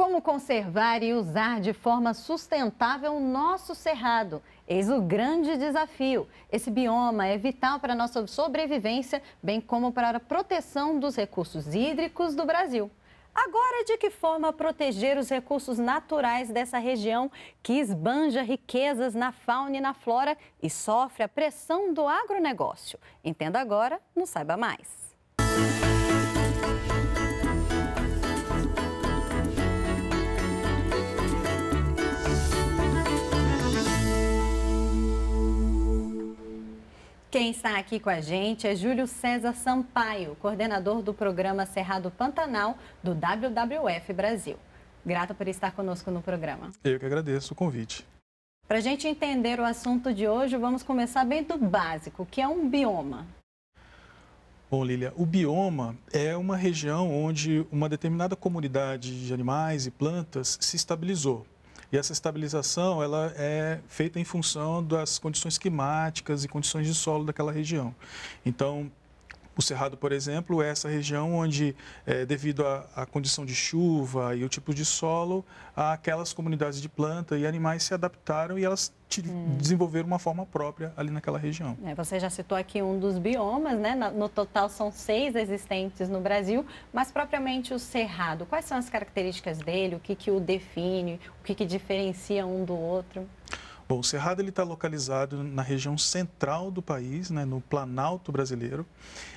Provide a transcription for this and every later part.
Como conservar e usar de forma sustentável o nosso cerrado? Eis o grande desafio. Esse bioma é vital para a nossa sobrevivência, bem como para a proteção dos recursos hídricos do Brasil. Agora, de que forma proteger os recursos naturais dessa região que esbanja riquezas na fauna e na flora e sofre a pressão do agronegócio? Entenda agora, não saiba mais. Quem está aqui com a gente é Júlio César Sampaio, coordenador do programa Cerrado Pantanal do WWF Brasil. Grato por estar conosco no programa. Eu que agradeço o convite. Para a gente entender o assunto de hoje, vamos começar bem do básico, que é um bioma. Bom, Lilia, o bioma é uma região onde uma determinada comunidade de animais e plantas se estabilizou. E essa estabilização ela é feita em função das condições climáticas e condições de solo daquela região. Então, o Cerrado, por exemplo, é essa região onde, é, devido à condição de chuva e o tipo de solo, aquelas comunidades de planta e animais se adaptaram e elas hum. desenvolveram uma forma própria ali naquela região. É, você já citou aqui um dos biomas, né? No total são seis existentes no Brasil, mas propriamente o Cerrado. Quais são as características dele? O que, que o define? O que, que diferencia um do outro? Bom, o Cerrado está localizado na região central do país, né, no Planalto brasileiro,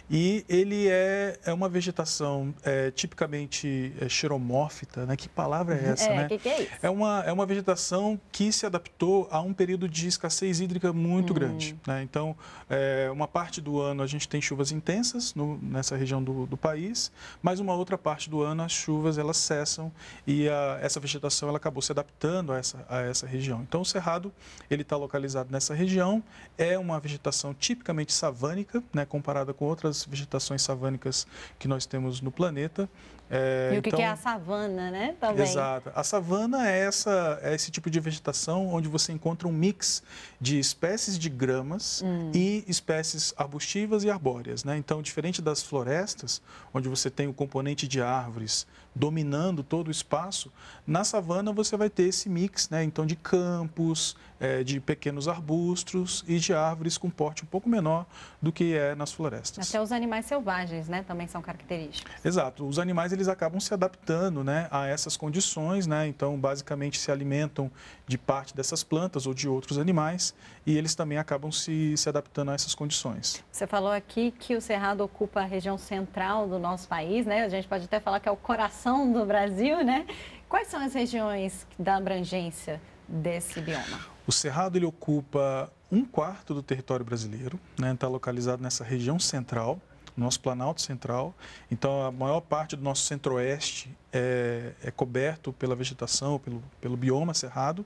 e ele é, é uma vegetação é, tipicamente é, xeromófita, né? Que palavra é uhum. essa, é, né? Que que é, isso? É, uma, é uma vegetação que se adaptou a um período de escassez hídrica muito hum. grande, né? Então, é, uma parte do ano a gente tem chuvas intensas no, nessa região do, do país, mas uma outra parte do ano as chuvas elas cessam e a, essa vegetação ela acabou se adaptando a essa, a essa região. Então, o Cerrado ele está localizado nessa região, é uma vegetação tipicamente savânica, né, comparada com outras vegetações savânicas que nós temos no planeta. É, e o que, então... que, é então a savana, né? Também. Exato. A savana é, essa, é esse tipo de vegetação onde você encontra um mix de espécies de gramas hum. e espécies arbustivas e arbóreas. Né? Então, diferente das florestas, onde você tem o componente de árvores, dominando todo o espaço, na savana você vai ter esse mix, né? Então, de campos, é, de pequenos arbustos e de árvores com porte um pouco menor do que é nas florestas. Até os animais selvagens, né? Também são característicos. Exato. Os animais, eles acabam se adaptando, né? A essas condições, né? Então, basicamente, se alimentam de parte dessas plantas ou de outros animais e eles também acabam se, se adaptando a essas condições. Você falou aqui que o Cerrado ocupa a região central do nosso país, né? A gente pode até falar que é o coração população do Brasil, né? Quais são as regiões da abrangência desse bioma? O Cerrado ele ocupa um quarto do território brasileiro, está né? localizado nessa região central, nosso Planalto Central. Então, a maior parte do nosso centro-oeste é, é, coberto pela vegetação, pelo, pelo bioma cerrado,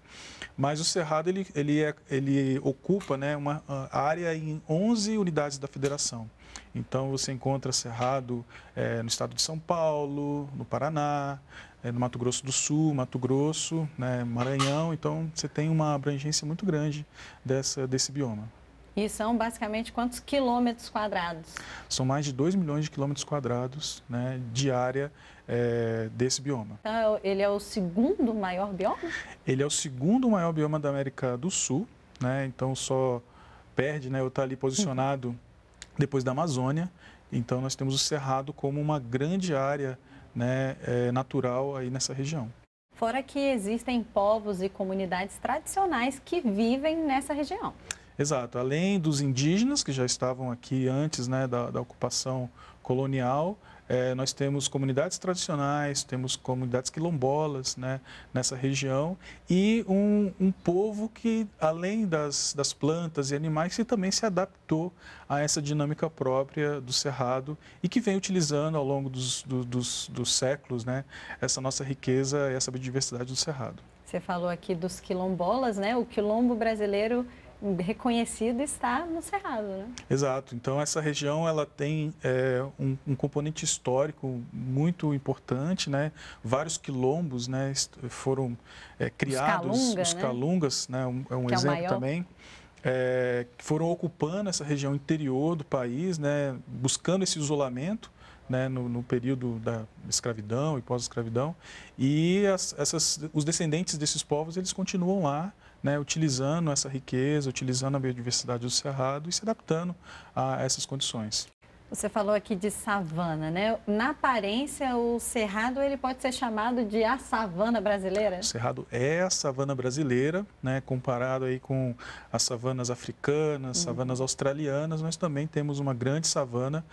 mas o cerrado ele, ele, é, ele ocupa né, uma área em 11 unidades da federação. Então você encontra cerrado é, no estado de São Paulo, no Paraná, é, no Mato Grosso do Sul, Mato Grosso, né, Maranhão. Então você tem uma abrangência muito grande dessa, desse bioma. E são basicamente quantos quilômetros quadrados? São mais de 2 milhões de quilômetros quadrados né, de área é, desse bioma. Então, é ele é o segundo maior bioma? Ele é o segundo maior bioma da América do Sul, né? Então só perde, né? Ou está ali posicionado depois da Amazônia. Então, nós temos o Cerrado como uma grande área né, é, natural aí nessa região. Fora que existem povos e comunidades tradicionais que vivem nessa região. Exato. Além dos indígenas, que já estavam aqui antes né, da, da ocupação colonial, é, nós temos comunidades tradicionais, temos comunidades quilombolas né, nessa região e um, um povo que, além das, das plantas e animais, se também se adaptou a essa dinâmica própria do cerrado e que vem utilizando ao longo dos, do, dos, dos séculos né, essa nossa riqueza e essa biodiversidade do cerrado. Você falou aqui dos quilombolas, né? O quilombo brasileiro reconhecido está no Cerrado, né? Exato. Então essa região ela tem é, um, um, componente histórico muito importante, né? Vários quilombos, né? Foram é, criados, os, Calunga, os né? calungas, né? Um, é um que é exemplo é também. É, foram ocupando essa região interior do país, né, buscando esse isolamento né, no, no, período da escravidão e pós-escravidão, e as, essas, os descendentes desses povos eles continuam lá, né, utilizando essa riqueza, utilizando a biodiversidade do cerrado e se adaptando a essas condições. Você falou aqui de savana, né? Na aparência, o cerrado ele pode ser chamado de a savana brasileira? O cerrado é a savana brasileira, né? Comparado aí com as savanas africanas, uhum. savanas australianas, nós também temos uma grande savana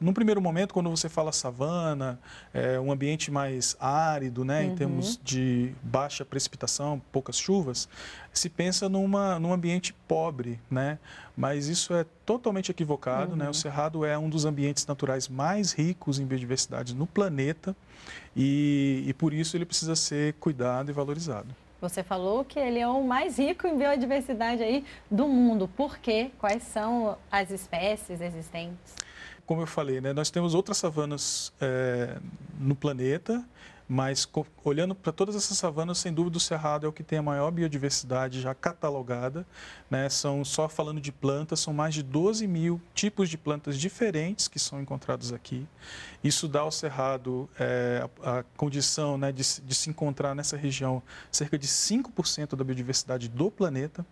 no primeiro momento, quando você fala savana, é um ambiente mais árido, né, uhum. em termos uhum. de baixa precipitação, poucas chuvas, se pensa numa, num ambiente pobre, né? Mas isso é totalmente equivocado, uhum. né? O uhum. Cerrado é um dos ambientes naturais mais ricos em biodiversidade no planeta e, e por isso ele precisa ser cuidado e valorizado. Você falou que ele é o mais rico em biodiversidade aí do mundo. Por quê? Quais são as espécies existentes? como eu falei, né, nós temos outras savanas é, no planeta, mas olhando para todas essas savanas, sem dúvida o Cerrado é o que tem a maior biodiversidade já catalogada. Né? São, só falando de plantas, são mais de 12 mil tipos de plantas diferentes que são encontrados aqui. Isso dá ao Cerrado é, a, a, condição né, de, de se encontrar nessa região cerca de 5% da biodiversidade do planeta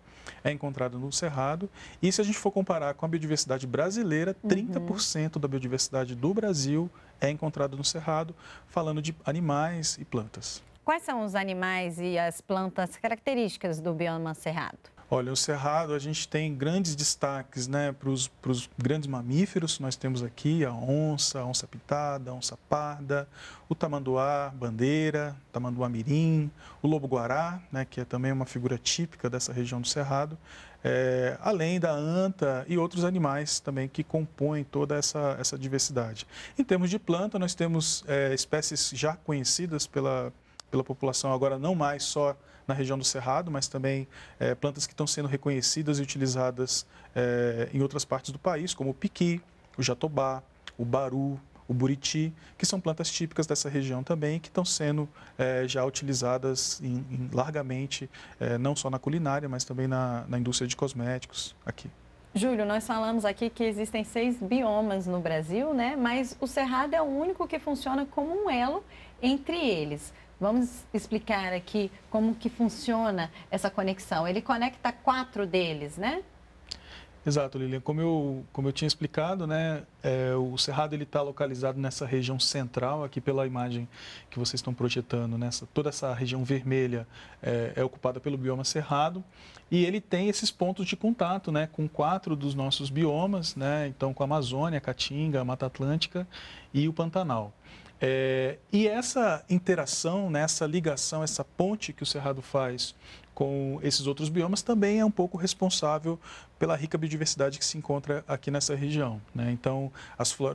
é encontrada no Cerrado. E se a gente for comparar com a biodiversidade brasileira, 30% uhum. da biodiversidade do Brasil é encontrada no Cerrado, falando de animais e plantas. Quais são os animais e as plantas características do bioma cerrado? Olha, o Cerrado, a gente tem grandes destaques né, para os grandes mamíferos. Nós temos aqui a onça, a onça pitada, a onça parda, o tamanduá bandeira, tamanduá mirim, o lobo-guará, né, que é também uma figura típica dessa região do Cerrado, é, além da anta e outros animais também que compõem toda essa, essa diversidade. Em termos de planta, nós temos é, espécies já conhecidas pela, pela população, agora não mais só na região do Cerrado, mas também é, plantas que estão sendo reconhecidas e utilizadas é, em outras partes do país, como o piqui, o jatobá, o baru, o buriti, que são plantas típicas dessa região também, que estão sendo é, já utilizadas em, em largamente, é, não só na culinária, mas também na, na, indústria de cosméticos aqui. Júlio, nós falamos aqui que existem seis biomas no Brasil, né? mas o Cerrado é o único que funciona como um elo entre eles. Vamos explicar aqui como que funciona essa conexão. Ele conecta quatro deles, né? Exato, Lilian. Como eu, como eu tinha explicado, né, é, o Cerrado está localizado nessa região central, aqui pela imagem que vocês estão projetando. Nessa, né, toda essa região vermelha é, é, ocupada pelo bioma Cerrado e ele tem esses pontos de contato né, com quatro dos nossos biomas, né, então com a Amazônia, a Caatinga, a Mata Atlântica e o Pantanal. É, e essa interação, né, essa ligação, essa ponte que o Cerrado faz com esses outros biomas também é um pouco responsável pela rica biodiversidade que se encontra aqui nessa região. Né? Então,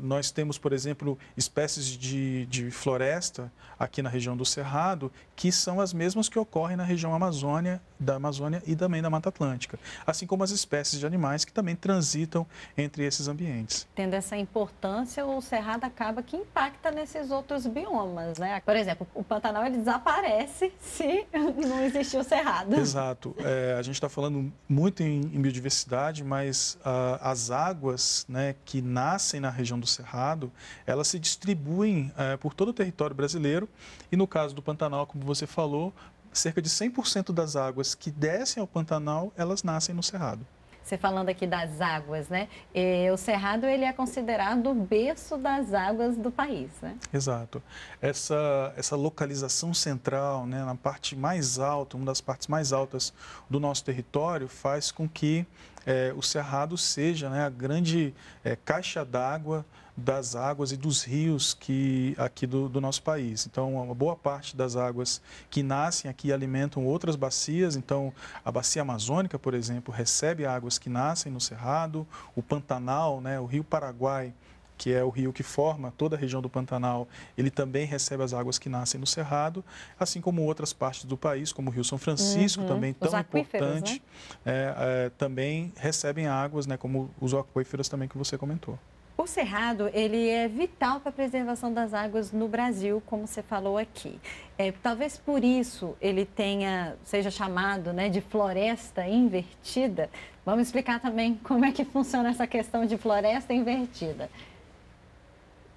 nós temos, por exemplo, espécies de, de floresta aqui na região do Cerrado que são as mesmas que ocorrem na região Amazônia, da Amazônia e também da Mata Atlântica, assim como as espécies de animais que também transitam entre esses ambientes. Tendo essa importância, o Cerrado acaba que impacta nesses outros biomas, né? Por exemplo, o Pantanal ele desaparece se não existir o Cerrado. Né? Exato. É, a gente está falando muito em, em biodiversidade, mas uh, as águas né, que nascem na região do Cerrado, elas se distribuem uh, por todo o território brasileiro e no caso do Pantanal, como você falou, cerca de 100% das águas que descem ao Pantanal, elas nascem no Cerrado. Você falando aqui das águas, né? E o Cerrado ele é considerado o berço das águas do país, né? Exato. Essa, essa localização central, né, na parte mais alta, uma das partes mais altas do nosso território, faz com que é, o Cerrado seja né, a grande é, caixa d'água das águas e dos rios que aqui do, do, nosso país. Então, uma boa parte das águas que nascem aqui alimentam outras bacias. Então, a bacia amazônica, por exemplo, recebe águas que nascem no Cerrado. O Pantanal, né, o Rio Paraguai que é o rio que forma toda a região do Pantanal, ele também recebe as águas que nascem no Cerrado, assim como outras partes do país, como o Rio São Francisco, uhum. também tão né? importante, né? é, é, também recebem águas, né, como os aquíferos também que você comentou. O cerrado, ele é vital para a preservação das águas no Brasil, como você falou aqui. É, talvez por isso ele tenha, seja chamado né, de floresta invertida. Vamos explicar também como é que funciona essa questão de floresta invertida.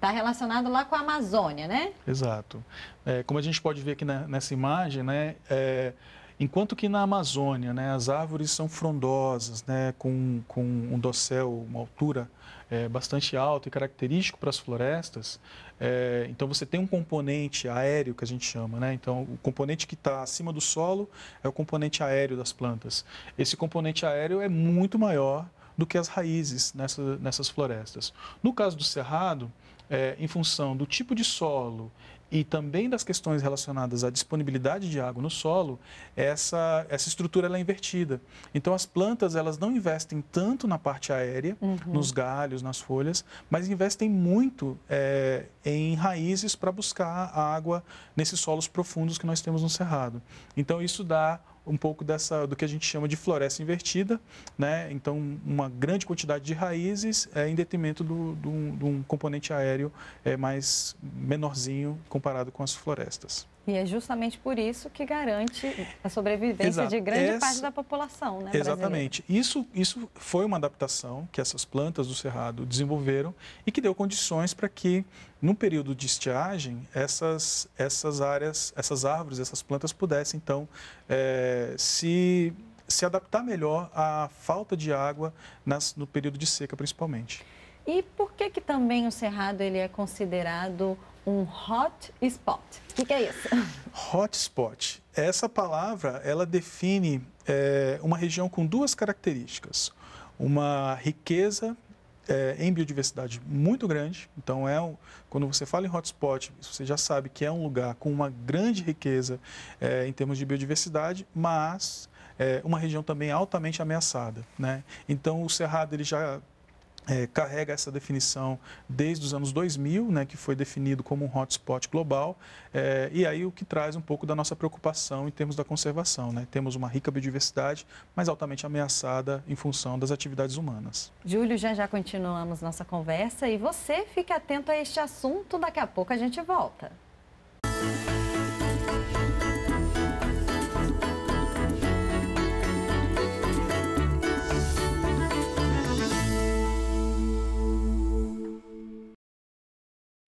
Está relacionado lá com a Amazônia, né? Exato. É, como a gente pode ver aqui na, nessa imagem, né? É, enquanto que na Amazônia, né, as árvores são frondosas, né, com, com um dossel, uma altura é, bastante alta e característico para as florestas, é, então você tem um componente aéreo que a gente chama, né? Então o componente que está acima do solo é o componente aéreo das plantas. Esse componente aéreo é muito maior do que as raízes nessa, nessas florestas. No caso do cerrado, é, em função do tipo de solo e também das questões relacionadas à disponibilidade de água no solo, essa, essa estrutura ela é invertida. Então, as plantas elas não investem tanto na parte aérea, uhum. nos galhos, nas folhas, mas investem muito é, em raízes para buscar água nesses solos profundos que nós temos no cerrado. Então, isso dá um pouco dessa do que a gente chama de floresta invertida, né? Então, uma grande quantidade de raízes é, em detrimento do, do, de um componente aéreo é, mais menorzinho comparado com as florestas. E é justamente por isso que garante a sobrevivência Exato. de grande Essa... parte da população, né? Exatamente. Isso, isso foi uma adaptação que essas plantas do Cerrado desenvolveram e que deu condições para que, no período de estiagem, essas, essas áreas, essas árvores, essas plantas pudessem, então, é, se, se adaptar melhor à falta de água nas, no período de seca, principalmente. E por que, que também o Cerrado ele é considerado um hotspot. O que, que, é isso? Hotspot. Essa palavra ela define é, uma região com duas características: uma riqueza é, em biodiversidade muito grande. Então, é um, quando você fala em hotspot, você já sabe que é um lugar com uma grande riqueza é, em termos de biodiversidade, mas é uma região também altamente ameaçada. Né? Então, o Cerrado ele já é, carrega essa definição desde os anos 2000, né, que foi definido como um hotspot global, é, e aí o que traz um pouco da nossa preocupação em termos da conservação. Né? Temos uma rica biodiversidade, mas altamente ameaçada em função das atividades humanas. Júlio, já já continuamos nossa conversa e você fica atento a este assunto, daqui a pouco a gente volta.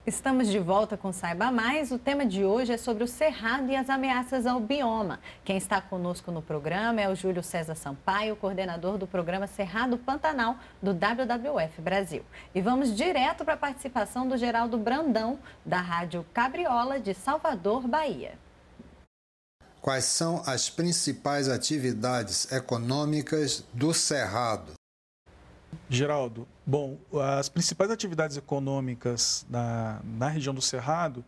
Estamos de volta com Saiba Mais. O tema de hoje é sobre o cerrado e as ameaças ao bioma. Quem está conosco no programa é o Júlio César Sampaio, coordenador do programa Cerrado Pantanal do WWF Brasil. E vamos direto para a participação do Geraldo Brandão, da Rádio Cabriola de Salvador, Bahia. Quais são as principais atividades econômicas do cerrado? Geraldo, Bom, as principais atividades econômicas na, na região do Cerrado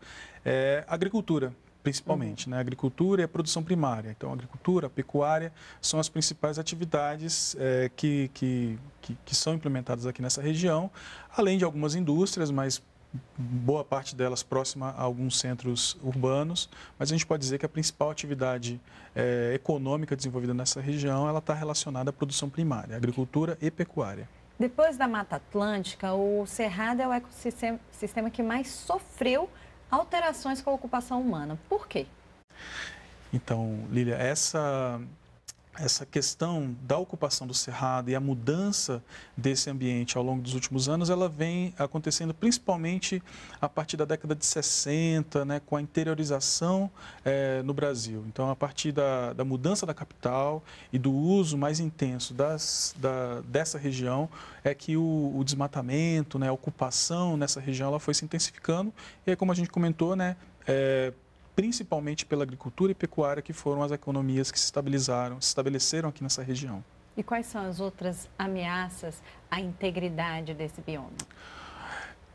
é agricultura, principalmente, uhum. né? Agricultura e a produção primária. Então, agricultura, pecuária são as principais atividades é, que, que, que, que são implementadas aqui nessa região, além de algumas indústrias, mas boa parte delas próxima a alguns centros urbanos, mas a gente pode dizer que a principal atividade é, econômica desenvolvida nessa região ela está relacionada à produção primária, agricultura e pecuária. Depois da Mata Atlântica, o Cerrado é o ecossistema que mais sofreu alterações com a ocupação humana. Por quê? Então, Lília, essa essa questão da ocupação do cerrado e a mudança desse ambiente ao longo dos últimos anos, ela vem acontecendo principalmente a partir da década de 60, né, com a interiorização é, no Brasil. Então, a partir da, da, mudança da capital e do uso mais intenso das, da, dessa região, é que o, o desmatamento, né, a ocupação nessa região, ela foi se intensificando. E aí, como a gente comentou, né, é, principalmente pela agricultura e pecuária, que foram as economias que se estabilizaram, se estabeleceram aqui nessa região. E quais são as outras ameaças à integridade desse bioma?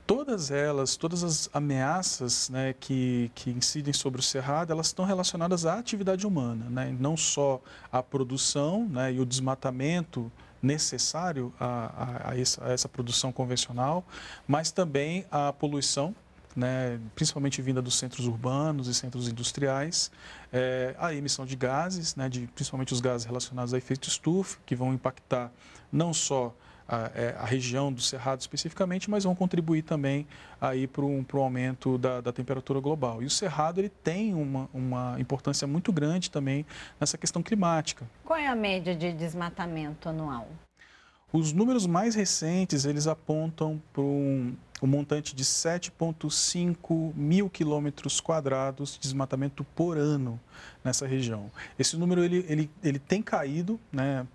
Todas elas, todas as ameaças né, que, que incidem sobre o cerrado, elas estão relacionadas à atividade humana, né? não só à produção né, e o desmatamento necessário a, a, a, essa, a essa produção convencional, mas também à poluição né, principalmente vinda dos centros urbanos e centros industriais, é, a emissão de gases, né, de, principalmente os gases relacionados a efeito estufa, que vão impactar não só a, eh, a, região do Cerrado especificamente, mas vão contribuir também aí para um, para aumento da, da, temperatura global. E o Cerrado ele tem uma, uma, importância muito grande também nessa questão climática. Qual é a média de desmatamento anual? Os números mais recentes eles apontam para um, o um montante de 7,5 mil quilômetros quadrados de desmatamento por ano nessa região. Esse número ele, ele, ele tem caído, né,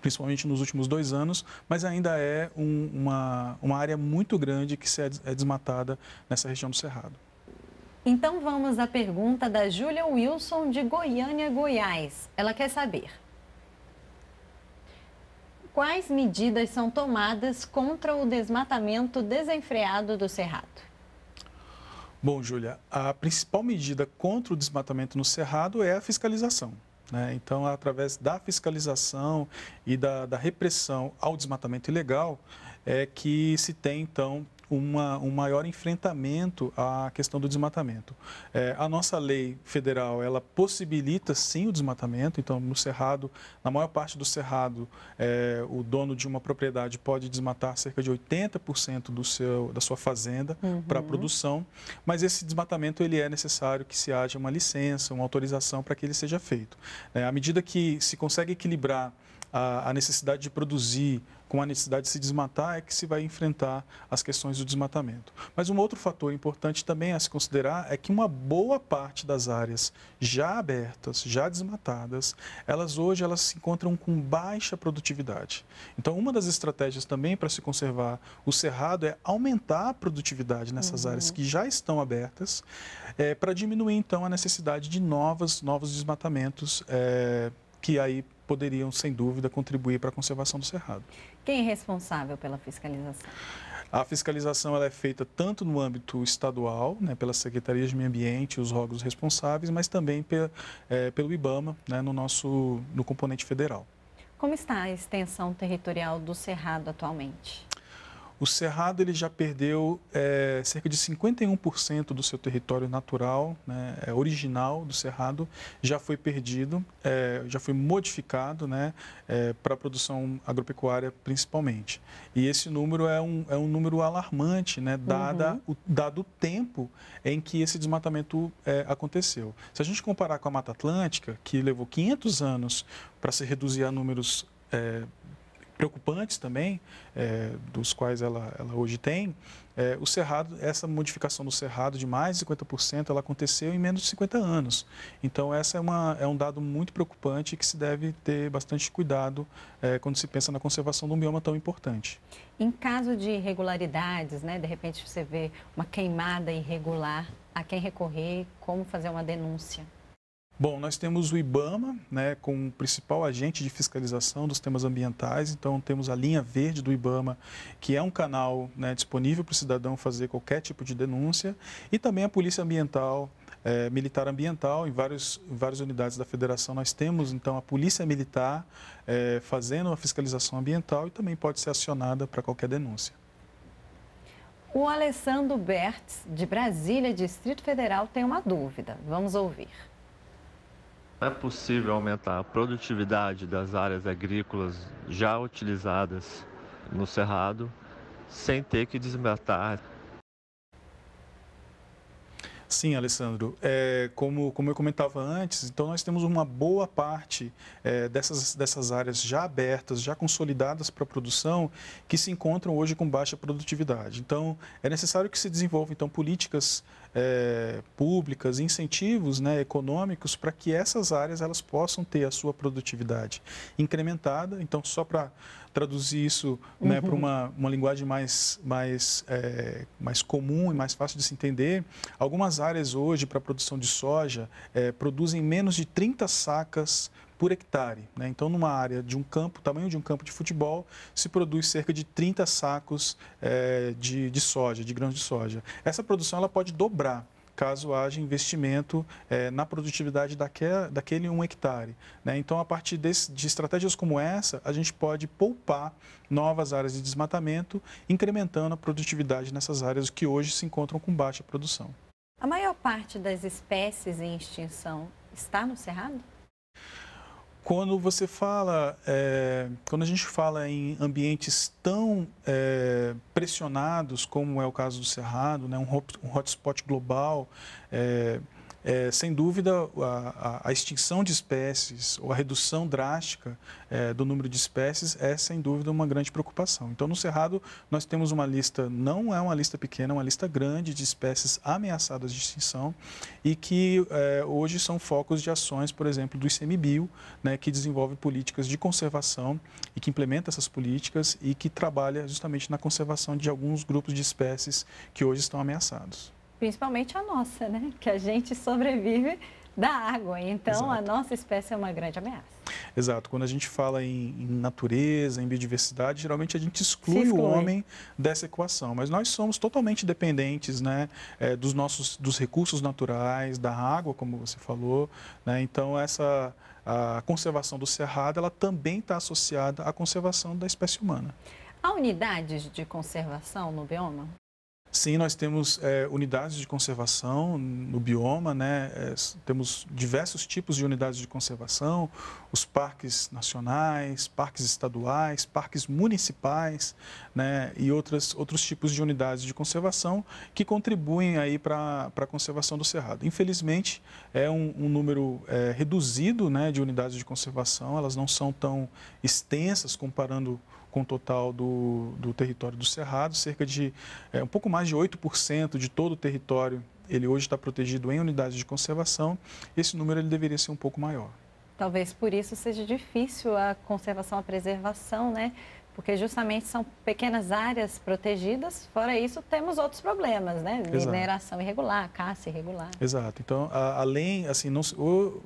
principalmente nos últimos dois anos, mas ainda é um, uma, uma área muito grande que é, é desmatada nessa região do Cerrado. Então vamos à pergunta da Júlia Wilson de Goiânia, Goiás. Ela quer saber: quais medidas são tomadas contra o desmatamento desenfreado do Cerrado? Bom, Júlia, a principal medida contra o desmatamento no Cerrado é a fiscalização. Né? Então, através da fiscalização e da, da repressão ao desmatamento ilegal, é que se tem, então, uma, um maior enfrentamento à questão do desmatamento. É, a nossa lei federal, ela possibilita sim o desmatamento, então no Cerrado, na maior parte do Cerrado, é, o dono de uma propriedade pode desmatar cerca de 80% do seu, da sua fazenda uhum. para produção, mas esse desmatamento ele é necessário que se haja uma licença, uma autorização para que ele seja feito. É, à medida que se consegue equilibrar a, a necessidade de produzir, com a necessidade de se desmatar, é que se vai enfrentar as questões do desmatamento. Mas um outro fator importante também a se considerar é que uma boa parte das áreas já abertas, já desmatadas, elas hoje elas se encontram com baixa produtividade. Então, uma das estratégias também para se conservar o cerrado é aumentar a produtividade nessas uhum. áreas que já estão abertas, é, para diminuir então a necessidade de novas, novos desmatamentos. É, que aí poderiam, sem dúvida, contribuir para a conservação do cerrado. Quem é responsável pela fiscalização? A fiscalização ela é feita tanto no âmbito estadual, né, pela Secretaria de Meio Ambiente, os órgãos responsáveis, mas também pe, é, pelo IBAMA, né, no nosso no componente federal. Como está a extensão territorial do Cerrado atualmente? O Cerrado ele já perdeu é, cerca de 51% do seu território natural, né, é original do Cerrado, já foi perdido, é, já foi modificado né, é, eh, para a produção agropecuária principalmente. E esse número é um, é um número alarmante, né, dada, uhum. o, dado o tempo em que esse desmatamento aconteceu. Se a gente comparar com a Mata Atlântica, que levou 500 anos para se reduzir a números preocupantes também, é, dos quais ela, ela hoje tem, é, o cerrado, essa modificação do cerrado de mais de 50%, ela aconteceu em menos de 50 anos. Então, essa é, uma, é um dado muito preocupante que se deve ter bastante cuidado é, quando se pensa na conservação de um bioma tão importante. Em caso de irregularidades, né, de repente você vê uma queimada irregular, a quem recorrer, como fazer uma denúncia? Bom, nós temos o IBAMA, né, como principal agente de fiscalização dos temas ambientais. Então, temos a linha verde do IBAMA, que é um canal né, disponível para o cidadão fazer qualquer tipo de denúncia. E também a Polícia Ambiental, é, Militar Ambiental, em, vários, em várias unidades da Federação. Nós temos, então, a Polícia Militar é, fazendo a fiscalização ambiental e também pode ser acionada para qualquer denúncia. O Alessandro Bertz, de Brasília, Distrito Federal, tem uma dúvida. Vamos ouvir. É possível aumentar a produtividade das áreas agrícolas já utilizadas no cerrado sem ter que desmatar. Sim, Alessandro. É, como, como eu comentava antes, então nós temos uma boa parte é, dessas, dessas áreas já abertas, já consolidadas para a produção, que se encontram hoje com baixa produtividade. Então, é necessário que se desenvolvam então, políticas é, públicas, incentivos né, econômicos para que essas áreas elas possam ter a sua produtividade incrementada. Então, só para traduzir isso uhum. né, para uhum. uma, uma linguagem mais, mais, é, mais comum e mais fácil de se entender, algumas áreas hoje para produção de soja é, produzem menos de 30 sacas por hectare. Né? Então, numa área de um campo, tamanho de um campo de futebol, se produz cerca de 30 sacos é, de, de soja, de grãos de soja. Essa produção ela pode dobrar caso haja investimento eh, na produtividade daquele, daquele um hectare. Né? Então, a partir desse, de estratégias como essa, a gente pode poupar novas áreas de desmatamento, incrementando a produtividade nessas áreas que hoje se encontram com baixa produção. A maior parte das espécies em extinção está no Cerrado? Quando você fala, é, quando a gente fala em ambientes tão é, pressionados como é o caso do Cerrado, né, um hotspot global, é, é, sem dúvida, a, a, a, extinção de espécies ou a redução drástica é, do número de espécies é, sem dúvida, uma grande preocupação. Então, no Cerrado, nós temos uma lista, não é uma lista pequena, é uma lista grande de espécies ameaçadas de extinção e que é, hoje são focos de ações, por exemplo, do ICMBio, né, que desenvolve políticas de conservação e que implementa essas políticas e que trabalha justamente na conservação de alguns grupos de espécies que hoje estão ameaçados principalmente a nossa, né? Que a gente sobrevive da água. Então, Exato. a nossa espécie é uma grande ameaça. Exato. Quando a gente fala em, em natureza, em biodiversidade, geralmente a gente exclui, exclui, o homem dessa equação. Mas nós somos totalmente dependentes né, é, dos nossos dos recursos naturais, da água, como você falou. Né? Então, essa a conservação do cerrado ela também está associada à conservação da espécie humana. Há unidades de conservação no bioma? Sim, nós temos é, unidades de conservação no bioma, né? É, temos diversos tipos de unidades de conservação, os parques nacionais, parques estaduais, parques municipais, né? E outras, outros tipos de unidades de conservação que contribuem aí para a conservação do cerrado. Infelizmente, é um, um número é, reduzido, né? De unidades de conservação, elas não são tão extensas comparando com o total do, do território do Cerrado, cerca de é, um pouco mais de 8% de todo o território, ele hoje está protegido em unidades de conservação, esse número ele deveria ser um pouco maior. Talvez por isso seja difícil a conservação, a preservação, né? porque justamente são pequenas áreas protegidas. Fora isso, temos outros problemas, né? Exato. Mineração irregular, caça irregular. Exato. Então, a, além, assim, não,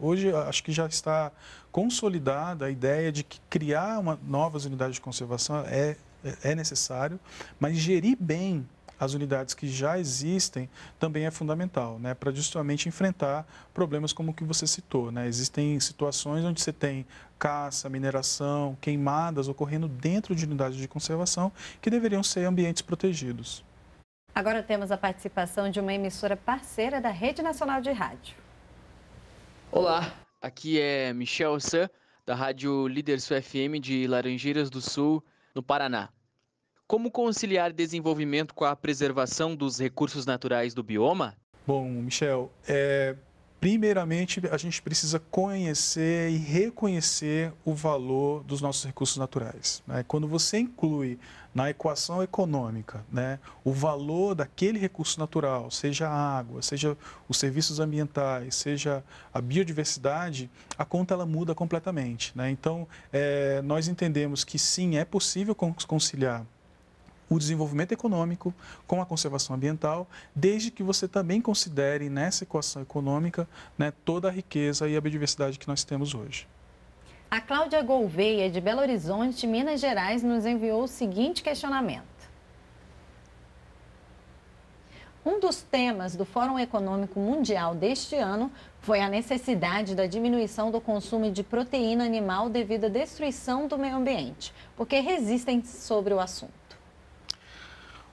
hoje acho que já está consolidada a ideia de que criar uma, novas unidades de conservação é, é, é necessário, mas gerir bem as unidades que já existem também é fundamental, né, para justamente enfrentar problemas como o que você citou. Né? Existem situações onde você tem caça, mineração, queimadas ocorrendo dentro de unidades de conservação que deveriam ser ambientes protegidos. Agora temos a participação de uma emissora parceira da Rede Nacional de Rádio. Olá, aqui é Michel San, da Rádio Líderes FM de Laranjeiras do Sul, no Paraná. Como conciliar desenvolvimento com a preservação dos recursos naturais do bioma? Bom, Michel, é, primeiramente a gente precisa conhecer e reconhecer o valor dos nossos recursos naturais. Né? Quando você inclui na equação econômica né, o valor daquele recurso natural, seja a água, seja os serviços ambientais, seja a biodiversidade, a conta ela muda completamente. Né? Então, é, nós entendemos que sim, é possível conciliar o desenvolvimento econômico com a conservação ambiental, desde que você também considere nessa equação econômica né, toda a riqueza e a biodiversidade que nós temos hoje. A Cláudia Gouveia, de Belo Horizonte, Minas Gerais, nos enviou o seguinte questionamento. Um dos temas do Fórum Econômico Mundial deste ano foi a necessidade da diminuição do consumo de proteína animal devido à destruição do meio ambiente. Porque resistem sobre o assunto.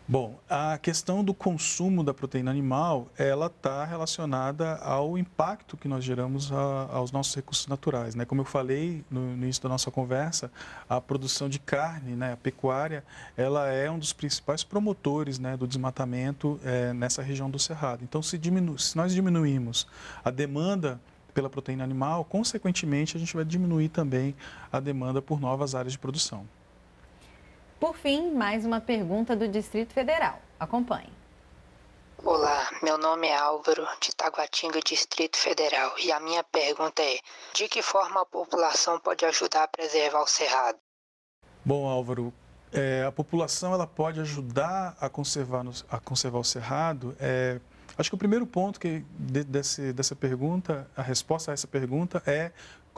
Bom, a questão do consumo da proteína animal, ela está relacionada ao impacto que nós geramos a, aos nossos recursos naturais. Né? Como eu falei no, início da nossa conversa, a produção de carne, né, a pecuária, ela é um dos principais promotores né, do desmatamento é, nessa região do Cerrado. Então, se, diminu se nós diminuímos a demanda pela proteína animal, consequentemente, a gente vai diminuir também a demanda por novas áreas de produção. Por fim, mais uma pergunta do Distrito Federal. Acompanhe. Olá, meu nome é Álvaro, de Taguatinga, Distrito Federal, e a minha pergunta é: de que forma a população pode ajudar a preservar o cerrado? Bom, Álvaro, é, a população ela pode ajudar a conservar, a conservar o cerrado. É, acho que o primeiro ponto que desse, dessa pergunta, a resposta a essa pergunta é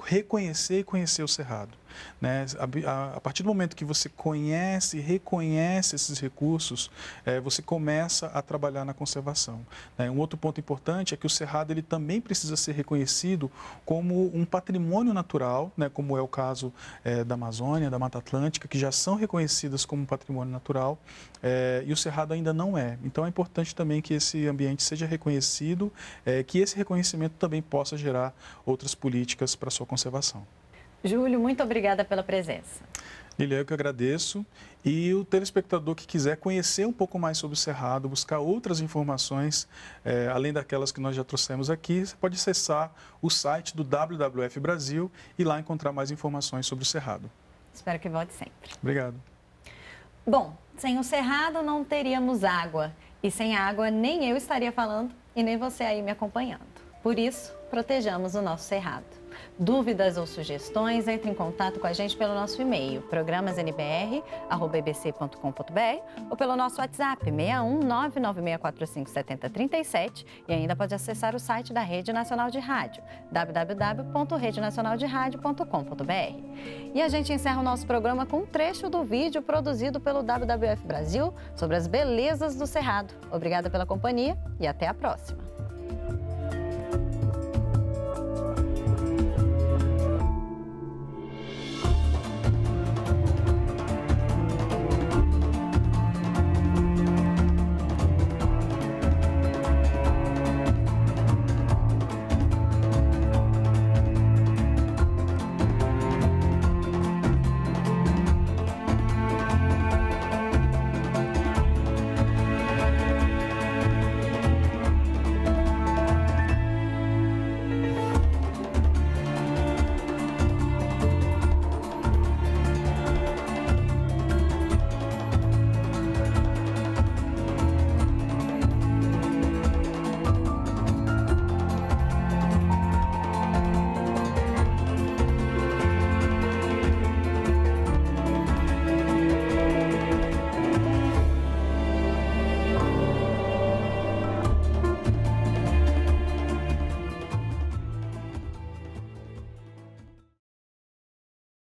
reconhecer e conhecer o cerrado. Né? A, a, partir do momento que você conhece, reconhece esses recursos, é, você começa a trabalhar na conservação. Né? Um outro ponto importante é que o cerrado ele também precisa ser reconhecido como um patrimônio natural, né? como é o caso é, da Amazônia, da Mata Atlântica, que já são reconhecidas como patrimônio natural, é, e o cerrado ainda não é. Então é importante também que esse ambiente seja reconhecido, é, que esse reconhecimento também possa gerar outras políticas para sua conservação. Júlio, muito obrigada pela presença. Lilian, eu que agradeço. E o telespectador que quiser conhecer um pouco mais sobre o Cerrado, buscar outras informações, é, além daquelas que nós já trouxemos aqui, você pode acessar o site do WWF Brasil e lá encontrar mais informações sobre o Cerrado. Espero que volte sempre. Obrigado. Bom, sem o Cerrado não teríamos água. E sem água nem eu estaria falando e nem você aí me acompanhando. Por isso, protejamos o nosso Cerrado. Dúvidas ou sugestões, entre em contato com a gente pelo nosso e-mail, programasnbr.bbc.com.br ou pelo nosso WhatsApp, 61 996457037 e ainda pode acessar o site da Rede Nacional de Rádio, www.redenacionalderadio.com.br. E a gente encerra o nosso programa com um trecho do vídeo produzido pelo WWF Brasil sobre as belezas do Cerrado. Obrigada pela companhia e até a próxima.